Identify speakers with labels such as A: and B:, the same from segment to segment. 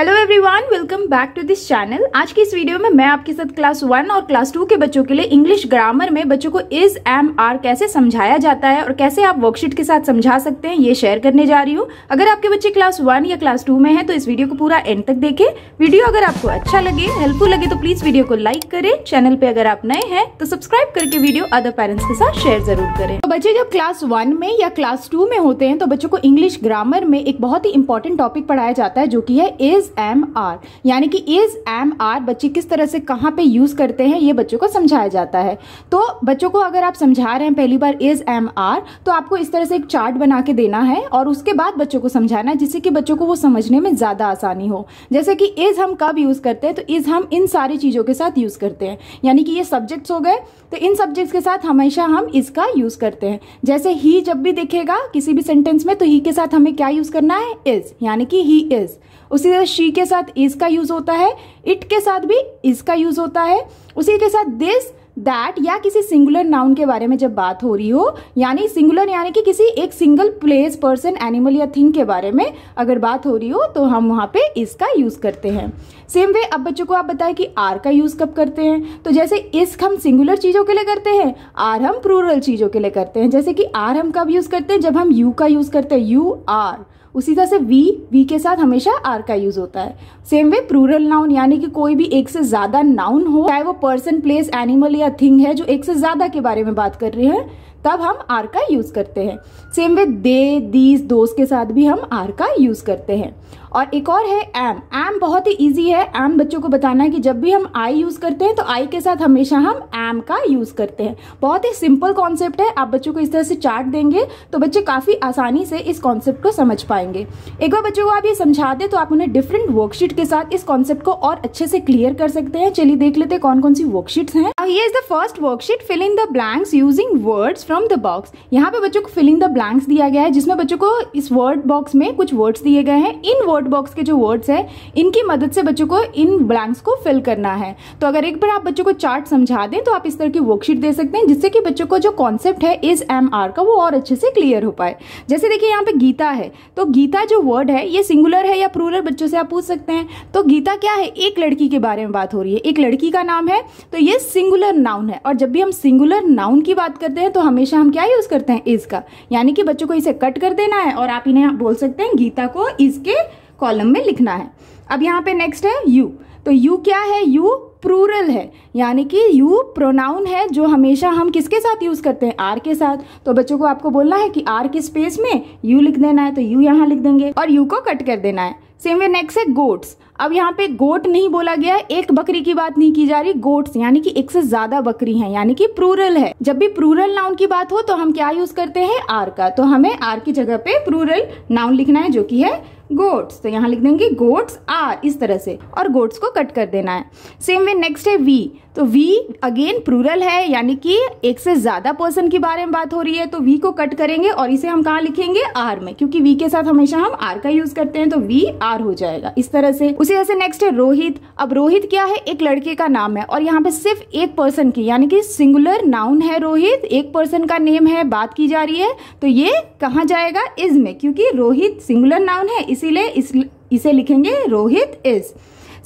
A: Hello everyone welcome back to this channel आज की इस वीडियो में मैं आपके साथ क्लास वन और क्लास टू के बच्चों के लिए इंग्लिश ग्रामर में बच्चों को इज एम आर कैसे समझाया जाता है और कैसे आप वर्कशीट के साथ समझा सकते हैं ये शेयर करने जा रही हूँ अगर आपके बच्चे क्लास वन या क्लास टू में हैं तो इस वीडियो को पूरा एंड तक देखें वीडियो अगर आपको अच्छा लगे हेल्पफुल लगे तो प्लीज वीडियो को लाइक करे चैनल पे अगर आप नए हैं तो सब्सक्राइब करके वीडियो अदर पेरेंट्स के साथ शेयर जरूर करें तो बच्चे जब क्लास वन में या क्लास टू में होते हैं तो बच्चों को इंग्लिश ग्रामर में एक बहुत ही इंपॉर्टेंट टॉपिक पढ़ाया जाता है जो की है इज इज एम आर यानी कि इज एम आर बच्चे किस तरह से कहाँ पे यूज करते हैं ये बच्चों को समझाया जाता है तो बच्चों को अगर आप समझा रहे हैं पहली बार इज एम आर तो आपको इस तरह से एक चार्ट बना के देना है और उसके बाद बच्चों को समझाना है जिससे कि बच्चों को वो समझने में ज़्यादा आसानी हो जैसे कि इज हम कब यूज़ करते हैं तो इज हम इन सारी चीज़ों के साथ यूज़ करते हैं यानी कि ये सब्जेक्ट्स हो गए तो इन सब्जेक्ट्स के साथ हमेशा हम इसका यूज़ करते हैं जैसे ही जब भी देखेगा किसी भी सेंटेंस में तो ही के साथ हमें क्या यूज़ करना है इज यानी कि ही इज़ उसी तरह शी के साथ इज का यूज़ होता है इट के साथ भी इज का यूज़ होता है उसी के साथ दिस दैट या किसी सिंगुलर नाउन के बारे में जब बात हो रही हो यानी सिंगुलर यानी कि किसी एक सिंगल प्लेस पर्सन एनिमल या थिंग के बारे में अगर बात हो रही हो तो हम वहाँ पे इसका यूज़ करते हैं सेम वे अब बच्चों को आप बताएं कि आर का यूज़ कब करते हैं तो जैसे इस हम सिंगुलर चीज़ों के लिए करते हैं आर हम प्रूरल चीज़ों के लिए करते हैं जैसे कि आर हम कब यूज़ करते हैं जब हम यू का यूज़ करते हैं यू आर उसी तरह से वी वी के साथ हमेशा आर का यूज होता है सेम वे प्रूरल नाउन यानी कि कोई भी एक से ज्यादा नाउन हो चाहे वो पर्सन प्लेस एनिमल या थिंग है जो एक से ज्यादा के बारे में बात कर रहे हैं तब हम आर का यूज़ करते हैं सेम वे दे दीज दोस्त के साथ भी हम आर का यूज़ करते हैं और एक और है एम एम बहुत ही इजी है एम बच्चों को बताना है कि जब भी हम आई यूज़ करते हैं तो आई के साथ हमेशा हम एम का यूज़ करते हैं बहुत ही सिंपल कॉन्सेप्ट है आप बच्चों को इस तरह से चार्ट देंगे तो बच्चे काफ़ी आसानी से इस कॉन्सेप्ट को समझ पाएंगे एक बार बच्चों को आप ये समझा दें तो आप उन्हें डिफरेंट वर्कशीट के साथ इस कॉन्सेप्ट को और अच्छे से क्लियर कर सकते हैं चलिए देख लेते हैं कौन कौन सी वर्कशीट है ये is the first worksheet fill in the blanks using words from from the box यहाँ पे बच्चों को फिलिंग द ब्लैंक्स दिया गया है जिसमें बच्चों को इस वर्ड बॉक्स में कुछ वर्ड्स दिए गए हैं इन वर्ड बॉक्स के जो वर्ड्स हैं इनकी मदद से बच्चों को इन ब्लैंक्स को फिल करना है तो अगर एक बार आप बच्चों को चार्ट समझा दें तो आप इस तरह की वर्कशीट दे सकते हैं जिससे कि बच्चों को जो कॉन्सेप्ट है इस एम आर का वो और अच्छे से क्लियर हो पाए जैसे देखिए यहाँ पे गीता है तो गीता जो वर्ड है ये सिंगुलर है या प्रूलर बच्चों से आप पूछ सकते हैं तो गीता क्या है एक लड़की के बारे में बात हो रही है एक लड़की का नाम है तो ये सिंगुलर नाउन है और जब भी हम सिंगुलर नाउन की बात करते हैं तो हम हमेशा हम क्या यूज़ करते हैं इज़ का यानी कि बच्चों को इसे कट कर देना है और आप इन्हें बोल सकते हैं गीता को इसके कॉलम में लिखना है अब यहाँ पे नेक्स्ट है यू तो यू क्या है यू प्रूरल है यानी कि यू प्रोनाउन है जो हमेशा हम किसके साथ यूज़ करते हैं आर के साथ तो बच्चों को आपको बोलना है कि आर के स्पेस में यू लिख देना है तो यू यहाँ लिख देंगे और यू को कट कर देना है सेम वे नेक्स्ट है गोट्स अब यहाँ पे गोट नहीं बोला गया है एक बकरी की बात नहीं की जा रही गोट्स यानी कि एक से ज्यादा बकरी हैं यानी कि प्रूरल है जब भी प्रूरल नाउन की बात हो तो हम क्या यूज करते हैं आर का तो हमें आर की जगह पे प्रूरल नाउन लिखना है जो कि है गोट्स तो यहाँ लिख देंगे गोट्स आर इस तरह से और गोट्स को कट कर देना है सेम वे नेक्स्ट है वी तो वी अगेन प्रूरल है यानी कि एक से ज़्यादा पर्सन के बारे में बात हो रही है तो वी को कट करेंगे और इसे हम कहा लिखेंगे आर में क्योंकि वी के साथ हमेशा हम आर का यूज करते हैं तो वी आर हो जाएगा इस तरह से उसी तरह से नेक्स्ट है रोहित अब रोहित क्या है एक लड़के का नाम है और यहाँ पे सिर्फ एक पर्सन की यानी कि सिंगुलर नाउन है रोहित एक पर्सन का नेम है बात की जा रही है तो ये कहा जाएगा इज में क्योंकि रोहित सिंगुलर नाउन है इसीलिए इस, इसे लिखेंगे Rohit is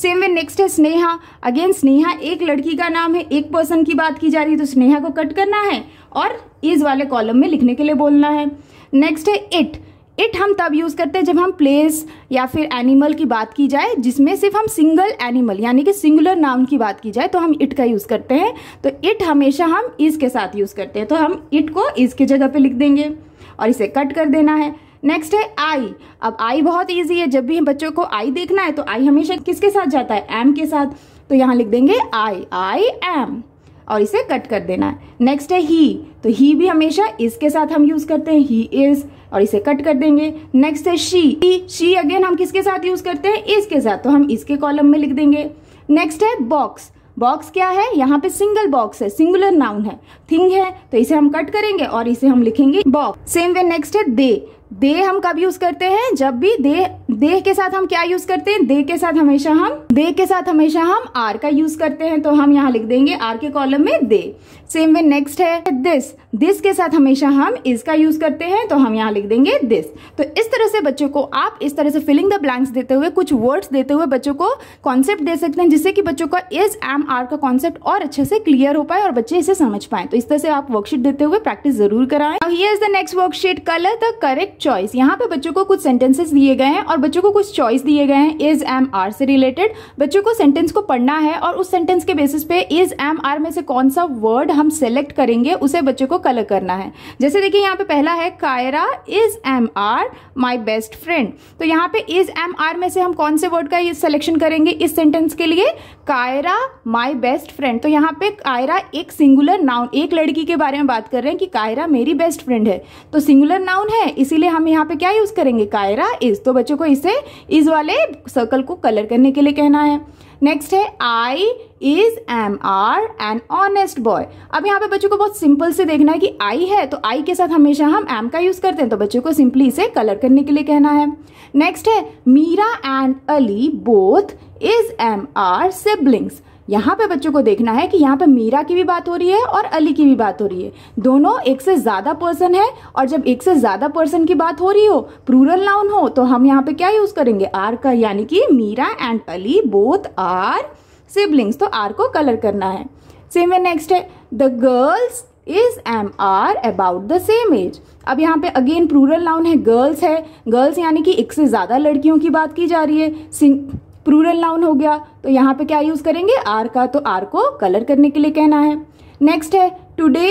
A: same way next है स्नेहा अगेन स्नेहा एक लड़की का नाम है एक पर्सन की बात की जा रही है तो स्नेहा को कट करना है और इज वाले कॉलम में लिखने के लिए बोलना है नेक्स्ट है इट इट हम तब यूज़ करते हैं जब हम प्लेस या फिर एनिमल की बात की जाए जिसमें सिर्फ हम सिंगल एनिमल यानी कि सिंगुलर नाउन की बात की जाए तो हम इट का यूज़ करते हैं तो इट हमेशा हम इज़ के साथ यूज़ करते हैं तो हम इट को इज़ के जगह पे लिख देंगे और इसे कट कर देना है नेक्स्ट है आई अब आई बहुत ईजी है जब भी बच्चों को आई देखना है तो आई हमेशा किसके साथ जाता है एम के साथ तो यहाँ लिख देंगे आई आई एम और इसे कट कर देना है नेक्स्ट है ही तो ही भी हमेशा इसके साथ हम यूज़ करते हैं ही इज़ और इसे कट कर देंगे नेक्स्ट है शी ही शी अगेन हम किसके साथ यूज़ करते हैं इसके साथ तो हम इसके कॉलम में लिख देंगे नेक्स्ट है बॉक्स बॉक्स क्या है यहाँ पे सिंगल बॉक्स है सिंगुलर नाउन है थिंग है तो इसे हम कट करेंगे और इसे हम लिखेंगे बॉक्स सेम वे नेक्स्ट है दे देह हम कब यूज करते हैं जब भी देह देह के साथ हम क्या यूज करते हैं देह के साथ हमेशा हम देह के साथ हमेशा हम आर का यूज करते हैं तो हम यहाँ लिख देंगे आर के कॉलम में दे सेम वे नेक्स्ट है दिस दिस के साथ हमेशा हम इसका यूज करते हैं तो हम यहाँ लिख देंगे दिस तो इस तरह से बच्चों को आप इस तरह से फिलिंग द ब्लैंक्स देते हुए कुछ वर्ड्स देते हुए बच्चों को कॉन्सेप्ट दे सकते हैं जिससे कि बच्चों का इज एम आर का कॉन्सेप्ट और अच्छे से क्लियर हो पाए और बच्चे इसे समझ पाए तो इस तरह से आप वर्कशीट देते हुए प्रैक्टिस जरूर कराएं is the next worksheet colour the correct choice यहाँ पे बच्चों को कुछ सेंटेंसेस दिए गए हैं और बच्चों को कुछ चॉइस दिए गए हैं इज एम आर से रिलेटेड बच्चों को सेंटेंस को पढ़ना है और उस सेंटेंस के बेसिस पे इज एम आर में से कौन सा वर्ड हम सेलेक्ट करेंगे उसे बच्चों को कलर करना है जैसे देखिए यहाँ पे पहला है Kiara is M are my best friend तो यहाँ पे इज एम आर में से हम कौन से वर्ड का ये सिलेक्शन करेंगे इस सेंटेंस के लिए कायरा माई बेस्ट फ्रेंड तो यहाँ पे कायरा एक सिंगुलर नाउन एक लड़की के बारे में बात कर रहे हैं कि कायरा मेरी बेस्ट फ्रेंड है तो सिंगुलर नाउन है इसीलिए हम यहाँ पे क्या यूज़ करेंगे कायरा इज़ तो बच्चों को इसे इज़ वाले सर्कल को कलर करने के लिए कहना है नेक्स्ट है I is M are an honest boy अब यहाँ पे बच्चों को बहुत सिंपल से देखना है कि आई है तो आई के साथ हमेशा हम एम का यूज करते हैं तो बच्चों को सिंपली इसे कलर करने के लिए कहना है नेक्स्ट है Meera and Ali both is M are siblings यहाँ पे बच्चों को देखना है कि यहाँ पे मीरा की भी बात हो रही है और अली की भी बात हो रही है दोनों एक से ज़्यादा पर्सन है और जब एक से ज़्यादा पर्सन की बात हो रही हो प्रूरल नाउन हो तो हम यहाँ पे क्या यूज़ करेंगे आर का यानी कि Meera and Ali both are siblings तो आर को कलर करना है सेम है नेक्स्ट है the girls is M are about the same age अब यहाँ पे अगेन प्रूरल नाउन है गर्ल्स है गर्ल्स यानी कि एक से ज़्यादा लड़कियों की बात की जा रही है सिंग प्रूरल नाउन हो गया तो यहाँ पे क्या यूज करेंगे आर का तो आर को कलर करने के लिए कहना है नेक्स्ट है today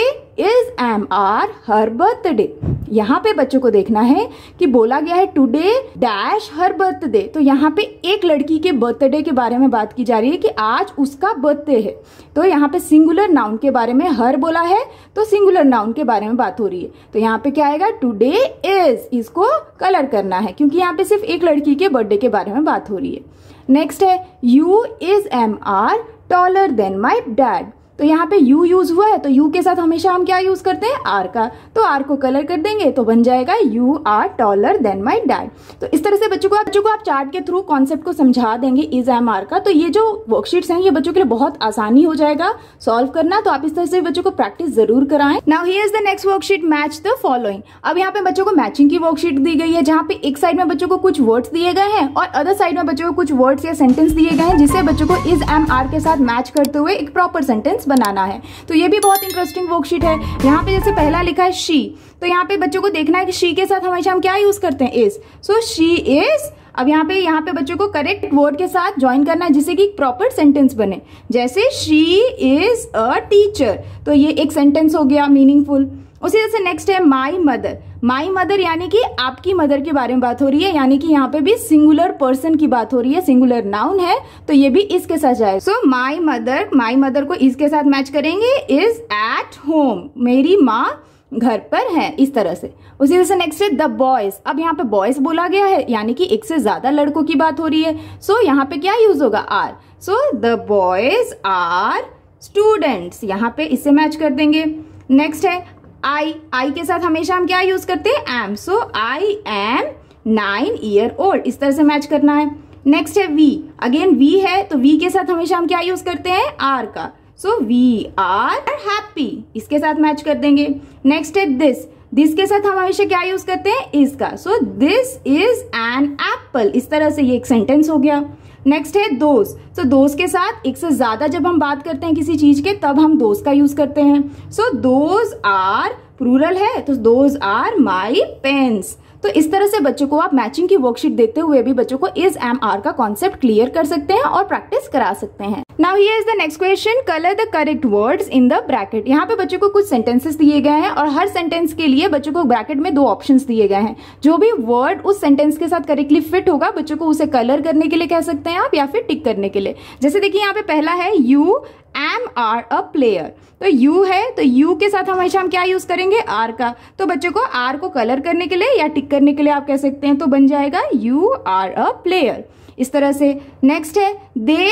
A: is M are her birthday यहाँ पे बच्चों को देखना है कि बोला गया है टुडे डैश हर बर्थडे तो यहाँ पे एक लड़की के बर्थडे के बारे में बात की जा रही है कि आज उसका बर्थडे है तो यहाँ पे सिंगुलर नाउन के बारे में हर बोला है तो सिंगुलर नाउन के बारे में बात हो रही है तो यहाँ पे क्या आएगा टुडे इज इसको कलर करना है क्योंकि यहाँ पे सिर्फ एक लड़की के बर्थडे के बारे में बात हो रही है Next U is Mr. taller than my dad. तो यहाँ पे यू यूज़ हुआ है तो यू के साथ हमेशा हम क्या यूज़ करते हैं आर का तो आर को कलर कर देंगे तो बन जाएगा you are taller than my dad तो इस तरह से बच्चों को आप बच्चों को आप चार्ट के थ्रू कॉन्सेप्ट को समझा देंगे इज एम आर का तो ये जो वर्कशीट्स हैं ये बच्चों के लिए बहुत आसानी हो जाएगा सॉल्व करना तो आप इस तरह से बच्चों को प्रैक्टिस जरूर कराएं now here is the next worksheet match the following अब यहाँ पे बच्चों को मैचिंग की वर्कशीट दी गई है जहाँ पे एक साइड में बच्चों को कुछ वर्ड्स दिए गए हैं और अदर साइड में बच्चों को कुछ वर्ड्स या सेंटेंस दिए गए हैं जिससे बच्चों को इज एम आर के साथ मैच करते हुए एक प्रॉपर सेंटेंस बनाना है तो ये भी बहुत इंटरेस्टिंग वर्कशीट है यहाँ पे जैसे पहला लिखा है शी तो यहाँ पे बच्चों को देखना है कि शी के साथ हमेशा हम क्या यूज़ करते हैं इज़ सो शी इज़ अब यहाँ पे यहाँ पे बच्चों को करेक्ट वर्ड के साथ ज्वाइन करना है जिससे कि प्रॉपर सेंटेंस बने जैसे शी इज अ टीचर तो ये एक सेंटेंस हो गया मीनिंगफुल उसी तरह से नेक्स्ट है माई मदर माई मदर यानी कि आपकी मदर के बारे में बात हो रही है यानी कि यहाँ पे भी सिंगुलर पर्सन की बात हो रही है सिंगुलर नाउन है तो ये भी इसके साथ जाए सो माई मदर माई मदर को इसके साथ मैच करेंगे इज एट होम मेरी माँ घर पर है इस तरह से उसी तरह से नेक्स्ट है द बॉयज अब यहाँ पे बॉयज बोला गया है यानी कि एक से ज्यादा लड़कों की बात हो रही है सो so, यहाँ पे क्या यूज होगा are so the boys are students यहाँ पे इससे मैच कर देंगे नेक्स्ट है आई आई के साथ हमेशा हम क्या यूज करते हैं am so I am nine year old इस तरह से मैच करना है नेक्स्ट है वी अगेन वी है तो वी के साथ हमेशा हम क्या यूज करते हैं आर का सो वी आर हैप्पी इसके साथ मैच कर देंगे नेक्स्ट है दिस दिस के साथ हम हमेशा क्या यूज करते हैं इसका so this is an apple इस तरह से ये एक सेंटेंस हो गया नेक्स्ट है दोस्त सो so, के साथ एक से ज़्यादा जब हम बात करते हैं किसी चीज़ के तब हम दोस्त का यूज़ करते हैं सो दोज आर प्रूरल है तो दोज आर माई पेन्स तो इस तरह से बच्चों को आप मैचिंग की वर्कशीट देते हुए भी बच्चों को इज एम आर का कॉन्सेप्ट क्लियर कर सकते हैं और प्रैक्टिस करा सकते हैं now here is the next question colour the correct words in the bracket यहाँ पे बच्चों को कुछ सेंटेंसेस दिए गए हैं और हर सेंटेंस के लिए बच्चों को ब्रैकेट में दो ऑप्शन दिए गए हैं जो भी वर्ड उस सेंटेंस के साथ करेक्टली फिट होगा बच्चों को उसे कलर करने के लिए कह सकते हैं आप या फिर टिक करने के लिए जैसे देखिए यहाँ पे पहला है you am are a player तो यू है तो यू के साथ हमेशा हम क्या यूज़ करेंगे आर का तो बच्चों को आर को कलर करने के लिए या टिक करने के लिए आप कह सकते हैं तो बन जाएगा यू आर अ प्लेयर इस तरह से नेक्स्ट है दे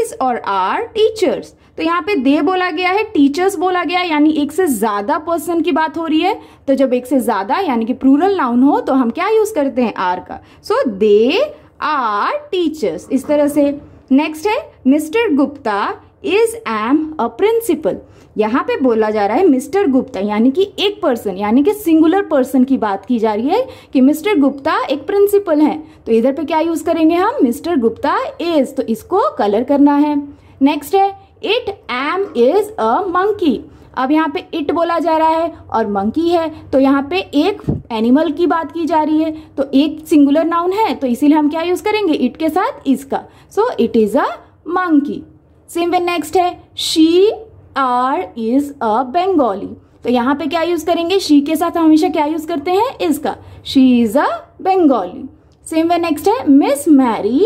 A: इज और आर टीचर्स तो यहाँ पे दे बोला गया है टीचर्स बोला गया यानी एक से ज़्यादा पर्सन की बात हो रही है तो जब एक से ज़्यादा यानी कि प्रूरल नाउन हो तो हम क्या यूज़ करते हैं आर का सो दे आर टीचर्स इस तरह से नेक्स्ट है mister Gupta is am a principal यहाँ पे बोला जा रहा है मिस्टर गुप्ता यानी कि एक पर्सन यानी कि सिंगुलर पर्सन की बात की जा रही है कि मिस्टर गुप्ता एक प्रिंसिपल है तो इधर पे क्या यूज़ करेंगे हम मिस्टर गुप्ता इज तो इसको कलर करना है नेक्स्ट है it am is a monkey अब यहाँ पे इट बोला जा रहा है और मंकी है तो यहाँ पे एक एनिमल की बात की जा रही है तो एक सिंगुलर नाउन है तो इसीलिए हम क्या यूज़ करेंगे इट के साथ इसका so it is a monkey same way next है she are is a Bengali तो यहाँ पे क्या यूज करेंगे शी के साथ हमेशा क्या यूज करते हैं इसका she is a Bengali same way next है miss Mary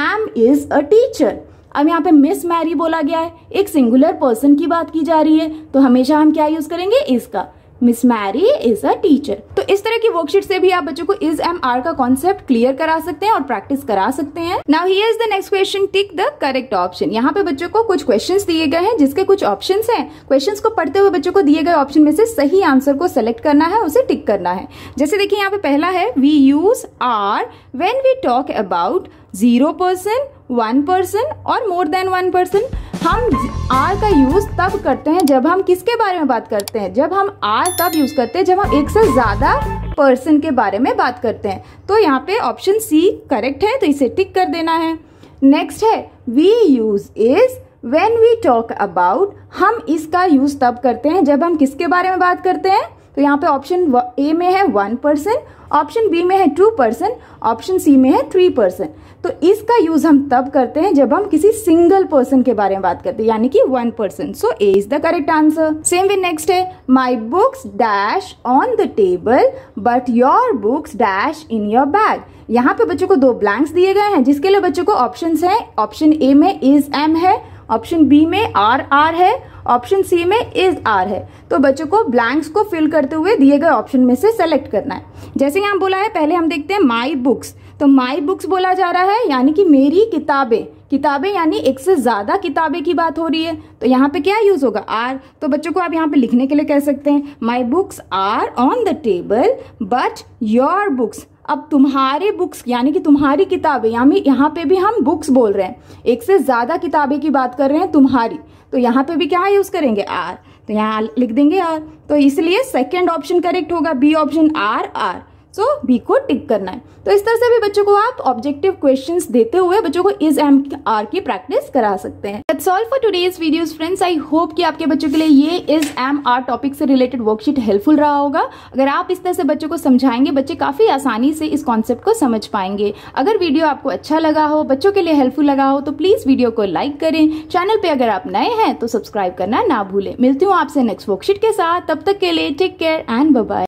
A: am is a teacher अब यहाँ पे मिस मैरी बोला गया है एक सिंगुलर पर्सन की बात की जा रही है तो हमेशा हम क्या यूज करेंगे इसका miss Mary is a teacher तो इस तरह की वर्कशीट से भी आप बच्चों को इज एम आर का कॉन्सेप्ट क्लियर करा सकते हैं और प्रैक्टिस करा सकते हैं now here is the next question tick the correct option यहाँ पे बच्चों को कुछ क्वेश्चन दिए गए हैं जिसके कुछ ऑप्शन है क्वेश्चन को पढ़ते हुए बच्चों को दिए गए ऑप्शन में से सही आंसर को सिलेक्ट करना है उसे टिक करना है जैसे देखिए यहाँ पे पहला है we use are when we talk about zero person one person और मोर देन वन पर्सन हम आर का यूज़ तब करते हैं जब हम किसके बारे में बात करते हैं जब हम आर तब यूज़ करते हैं जब हम एक से ज़्यादा पर्सन के बारे में बात करते हैं तो यहाँ पे ऑप्शन सी करेक्ट है तो इसे टिक कर देना है नेक्स्ट है we use is when we talk about हम इसका यूज़ तब करते हैं जब हम किसके बारे में बात करते हैं तो यहाँ पे ऑप्शन ए में है वन परसेंट ऑप्शन बी में है टू परसेंट ऑप्शन सी में है थ्री परसेंट तो इसका यूज हम तब करते हैं जब हम किसी सिंगल पर्सन के बारे में बात करते हैं यानी कि one person so A is the correct answer same way next है my books dash on the table but your books dash in your bag यहाँ पे बच्चों को दो ब्लैंक्स दिए गए हैं जिसके लिए बच्चों को ऑप्शन है ऑप्शन ए में इज एम है ऑप्शन बी में आर आर है ऑप्शन सी में इज आर है तो बच्चों को ब्लैंक्स को फिल करते हुए दिए गए ऑप्शन में से सेलेक्ट करना है जैसे यहाँ बोला है पहले हम देखते हैं माई बुक्स तो माई बुक्स बोला जा रहा है यानी कि मेरी किताबें किताबें यानी एक से ज़्यादा किताबें की बात हो रही है तो यहाँ पे क्या यूज़ होगा आर तो बच्चों को आप यहाँ पे लिखने के लिए कह सकते हैं my books are on the table but your books अब तुम्हारे बुक्स यानी कि तुम्हारी किताबें यानी यहाँ पे भी हम बुक्स बोल रहे हैं एक से ज़्यादा किताबें की बात कर रहे हैं तुम्हारी तो यहाँ पे भी क्या यूज़ करेंगे आर तो यहाँ लिख देंगे आर तो इसलिए सेकेंड ऑप्शन करेक्ट होगा B option are are so so, B को टिक करना है तो इस तरह से भी बच्चों को आप ऑब्जेक्टिव क्वेश्चन देते हुए बच्चों को इज एम आर की प्रैक्टिस करा सकते हैं that's all for today's video friends I hope कि आपके बच्चों के लिए ये इज एम आर टॉपिक से रिलेटेड वर्कशीट हेल्पफुल रहा होगा अगर आप इस तरह से बच्चों को समझाएंगे बच्चे काफी आसानी से इस कॉन्सेप्ट को समझ पाएंगे अगर वीडियो आपको अच्छा लगा हो बच्चों के लिए हेल्पफुल लगा हो तो प्लीज वीडियो को लाइक करें चैनल पर अगर आप नए हैं तो सब्सक्राइब करना ना भूलें मिलती हूँ आपसे नेक्स्ट वर्कशीट के साथ तब तक के लिए टेक केयर एंड बाय